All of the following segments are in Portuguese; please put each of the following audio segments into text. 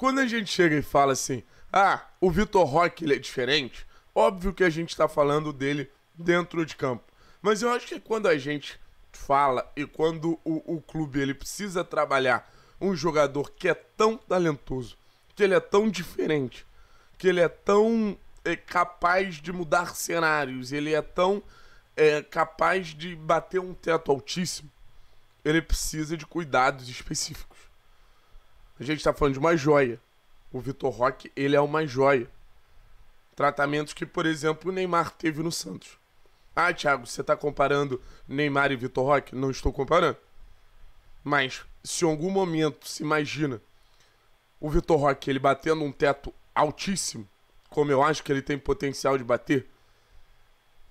Quando a gente chega e fala assim, ah, o Vitor Roque ele é diferente, óbvio que a gente está falando dele dentro de campo. Mas eu acho que quando a gente fala e quando o, o clube ele precisa trabalhar um jogador que é tão talentoso, que ele é tão diferente, que ele é tão é, capaz de mudar cenários, ele é tão é, capaz de bater um teto altíssimo, ele precisa de cuidados específicos. A gente está falando de uma joia. O Vitor Roque, ele é uma joia. Tratamentos que, por exemplo, o Neymar teve no Santos. Ah, Thiago, você está comparando Neymar e Vitor Roque? Não estou comparando. Mas, se em algum momento se imagina o Vitor Roque ele batendo um teto altíssimo, como eu acho que ele tem potencial de bater,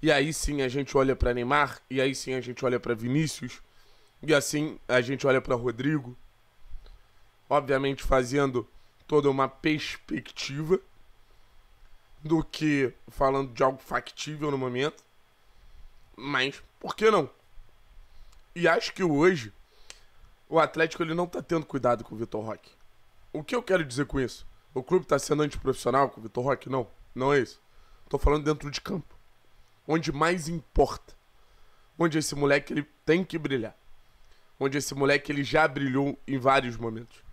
e aí sim a gente olha para Neymar, e aí sim a gente olha para Vinícius, e assim a gente olha para Rodrigo, obviamente fazendo toda uma perspectiva do que falando de algo factível no momento. Mas por que não? E acho que hoje o Atlético ele não tá tendo cuidado com o Vitor Roque. O que eu quero dizer com isso? O clube tá sendo antiprofissional com o Vitor Roque? Não, não é isso. Tô falando dentro de campo. Onde mais importa. Onde esse moleque ele tem que brilhar. Onde esse moleque ele já brilhou em vários momentos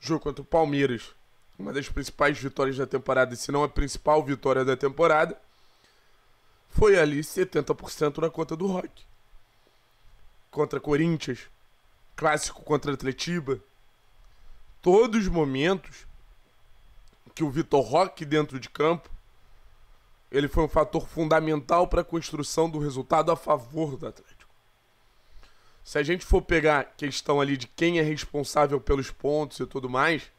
jogo contra o Palmeiras, uma das principais vitórias da temporada, se não a principal vitória da temporada, foi ali 70% na conta do Rock. Contra Corinthians, clássico contra Atletiba. Todos os momentos que o Vitor Roque dentro de campo, ele foi um fator fundamental para a construção do resultado a favor do Atlético se a gente for pegar questão ali de quem é responsável pelos pontos e tudo mais,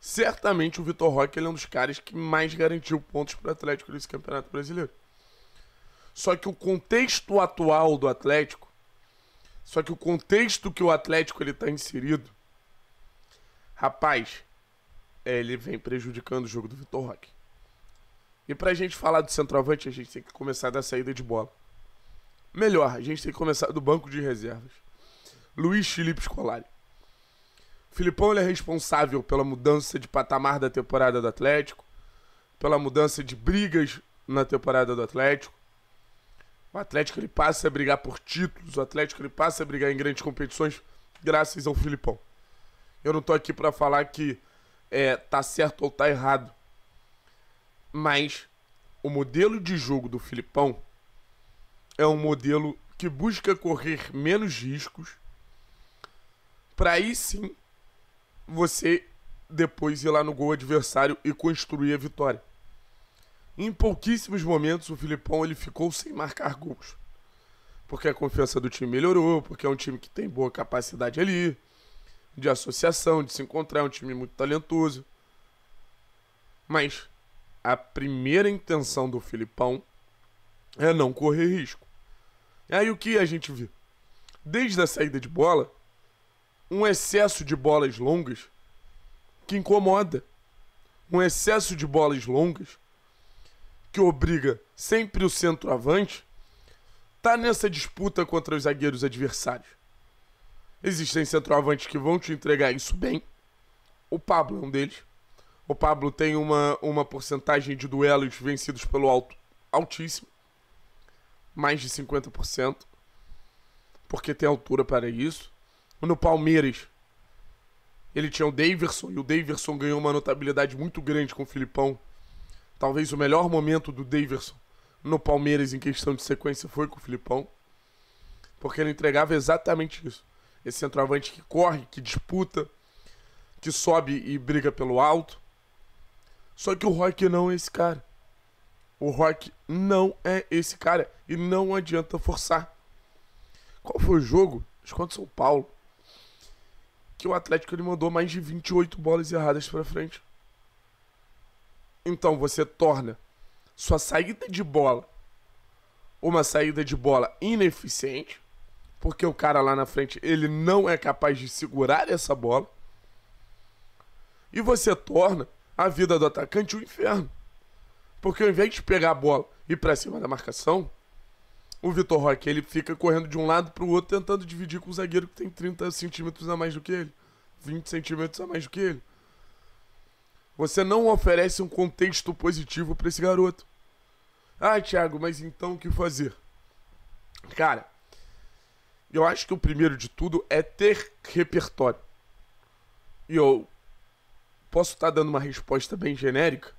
certamente o Vitor Roque é um dos caras que mais garantiu pontos para o Atlético nesse Campeonato Brasileiro. Só que o contexto atual do Atlético, só que o contexto que o Atlético ele está inserido, rapaz, é, ele vem prejudicando o jogo do Vitor Roque. E para a gente falar do centroavante, a gente tem que começar da saída de bola. Melhor, a gente tem que começar do banco de reservas. Luiz Felipe Scolari. O Filipão é responsável pela mudança de patamar da temporada do Atlético, pela mudança de brigas na temporada do Atlético. O Atlético ele passa a brigar por títulos, o Atlético ele passa a brigar em grandes competições graças ao Filipão. Eu não tô aqui para falar que é, tá certo ou tá errado. Mas o modelo de jogo do Filipão é um modelo que busca correr menos riscos para aí sim você depois ir lá no gol adversário e construir a vitória. Em pouquíssimos momentos o Filipão ele ficou sem marcar gols. Porque a confiança do time melhorou, porque é um time que tem boa capacidade ali de associação, de se encontrar, é um time muito talentoso. Mas a primeira intenção do Filipão é não correr risco. Aí o que a gente viu? Desde a saída de bola, um excesso de bolas longas que incomoda. Um excesso de bolas longas que obriga sempre o centroavante tá nessa disputa contra os zagueiros adversários. Existem centroavantes que vão te entregar isso bem. O Pablo é um deles. O Pablo tem uma, uma porcentagem de duelos vencidos pelo alto altíssimo mais de 50%, porque tem altura para isso. No Palmeiras, ele tinha o Daverson e o Daverson ganhou uma notabilidade muito grande com o Filipão. Talvez o melhor momento do Daverson no Palmeiras em questão de sequência foi com o Filipão, porque ele entregava exatamente isso. Esse centroavante que corre, que disputa, que sobe e briga pelo alto. Só que o Rock não é esse cara. O Rock não é esse cara e não adianta forçar. Qual foi o jogo? Acho contra o São Paulo. Que o Atlético ele mandou mais de 28 bolas erradas para frente. Então você torna sua saída de bola uma saída de bola ineficiente, porque o cara lá na frente ele não é capaz de segurar essa bola. E você torna a vida do atacante um inferno. Porque ao invés de pegar a bola e ir pra cima da marcação, o Vitor Roque ele fica correndo de um lado pro outro tentando dividir com o zagueiro que tem 30 centímetros a mais do que ele, 20 centímetros a mais do que ele. Você não oferece um contexto positivo para esse garoto. Ah, Thiago, mas então o que fazer? Cara, eu acho que o primeiro de tudo é ter repertório. E eu posso estar tá dando uma resposta bem genérica,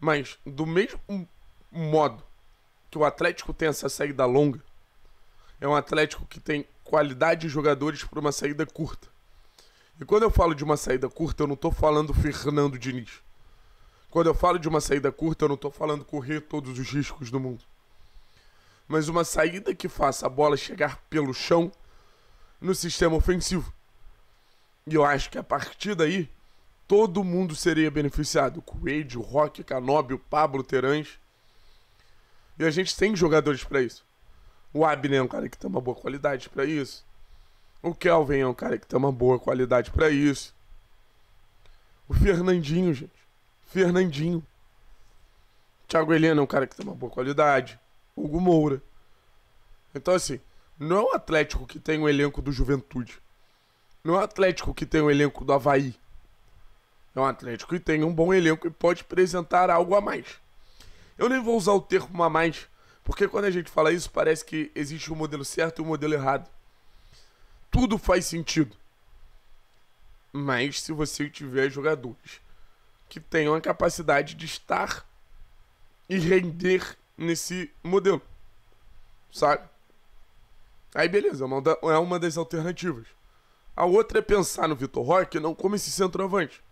mas do mesmo modo que o Atlético tem essa saída longa, é um Atlético que tem qualidade de jogadores para uma saída curta. E quando eu falo de uma saída curta, eu não estou falando Fernando Diniz. Quando eu falo de uma saída curta, eu não estou falando correr todos os riscos do mundo. Mas uma saída que faça a bola chegar pelo chão no sistema ofensivo. E eu acho que a partir daí todo mundo seria beneficiado. O Coelho, o Rock, o Canobi, o Pablo, o Terãs. E a gente tem jogadores para isso. O Abner é um cara que tem uma boa qualidade para isso. O Kelvin é um cara que tem uma boa qualidade para isso. O Fernandinho, gente. Fernandinho. Thiago Helena é um cara que tem uma boa qualidade. Hugo Moura. Então, assim, não é o Atlético que tem o elenco do Juventude. Não é o Atlético que tem o elenco do Havaí. É um Atlético que tem um bom elenco e pode apresentar algo a mais. Eu nem vou usar o termo a mais, porque quando a gente fala isso, parece que existe um modelo certo e um modelo errado. Tudo faz sentido. Mas se você tiver jogadores que tenham a capacidade de estar e render nesse modelo, sabe? Aí beleza, é uma é das alternativas. A outra é pensar no Vitor Roque não como esse centroavante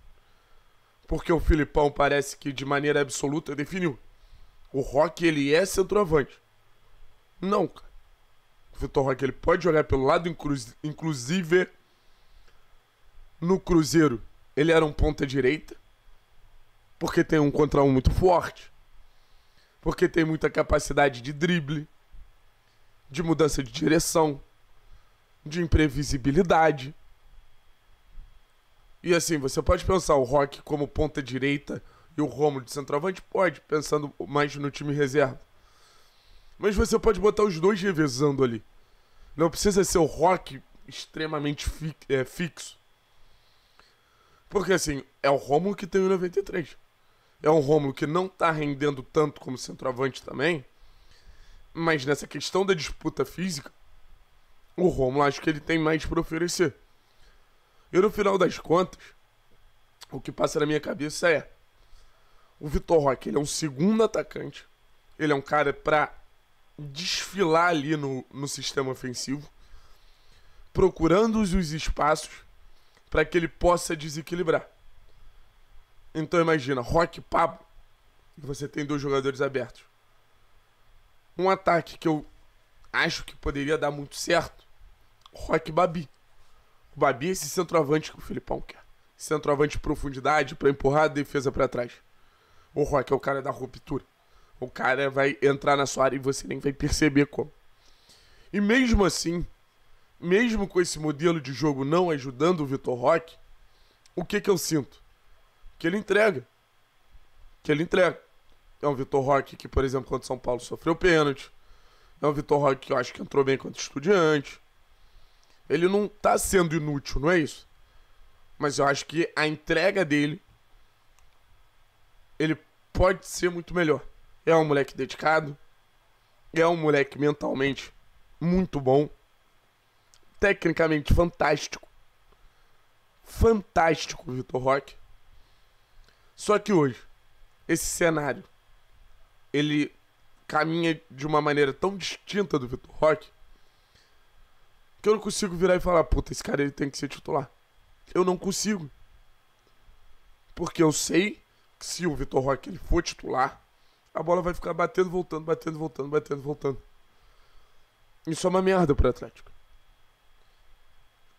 porque o Filipão parece que de maneira absoluta definiu. O Rock ele é centroavante. Não, cara. O Vitor Rock ele pode jogar pelo lado, inclusive no Cruzeiro ele era um ponta direita, porque tem um contra um muito forte, porque tem muita capacidade de drible, de mudança de direção, de imprevisibilidade. E assim, você pode pensar o Rock como ponta direita e o Romulo de centroavante? Pode, pensando mais no time reserva. Mas você pode botar os dois revezando ali. Não precisa ser o Rock extremamente fi é, fixo. Porque assim, é o Romulo que tem o 93. É um Romulo que não tá rendendo tanto como centroavante também. Mas nessa questão da disputa física, o Romulo acho que ele tem mais para oferecer e no final das contas, o que passa na minha cabeça é: o Vitor Roque, ele é um segundo atacante. Ele é um cara para desfilar ali no, no sistema ofensivo, procurando os espaços para que ele possa desequilibrar. Então imagina, Rock Pablo, você tem dois jogadores abertos. Um ataque que eu acho que poderia dar muito certo, Rock Babi. O Babi é esse centroavante que o Filipão quer. Centroavante de profundidade para empurrar a defesa para trás. O Rock é o cara da ruptura. O cara vai entrar na sua área e você nem vai perceber como. E mesmo assim, mesmo com esse modelo de jogo não ajudando o Vitor Rock o que que eu sinto? Que ele entrega. Que ele entrega. É um Vitor Rock que, por exemplo, quando o São Paulo sofreu pênalti. É um Vitor Rock que eu acho que entrou bem contra o Estudiante. Ele não tá sendo inútil, não é isso? Mas eu acho que a entrega dele. Ele pode ser muito melhor. É um moleque dedicado. É um moleque mentalmente muito bom. Tecnicamente fantástico. Fantástico, Vitor Roque. Só que hoje, esse cenário, ele caminha de uma maneira tão distinta do Vitor Roque que eu não consigo virar e falar, puta, esse cara ele tem que ser titular. Eu não consigo. Porque eu sei que se o Vitor Roque ele for titular, a bola vai ficar batendo, voltando, batendo, voltando, batendo, voltando. Isso é uma merda pro Atlético.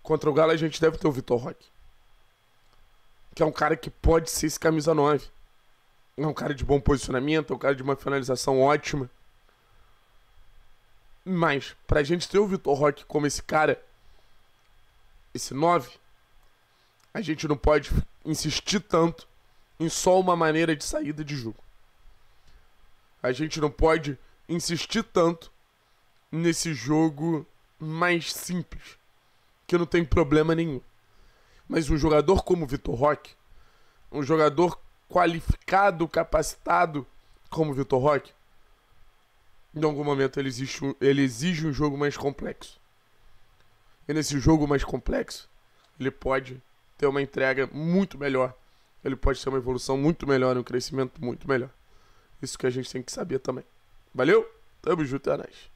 Contra o Galo a gente deve ter o Vitor Roque. Que é um cara que pode ser esse camisa 9. É um cara de bom posicionamento, é um cara de uma finalização ótima. Mas, pra gente ter o Vitor Roque como esse cara, esse 9, a gente não pode insistir tanto em só uma maneira de saída de jogo. A gente não pode insistir tanto nesse jogo mais simples, que não tem problema nenhum. Mas um jogador como o Vitor Roque, um jogador qualificado, capacitado como o Vitor Roque, em algum momento ele exige, um, ele exige um jogo mais complexo. E nesse jogo mais complexo, ele pode ter uma entrega muito melhor. Ele pode ter uma evolução muito melhor, um crescimento muito melhor. Isso que a gente tem que saber também. Valeu? Tamo junto, é nóis.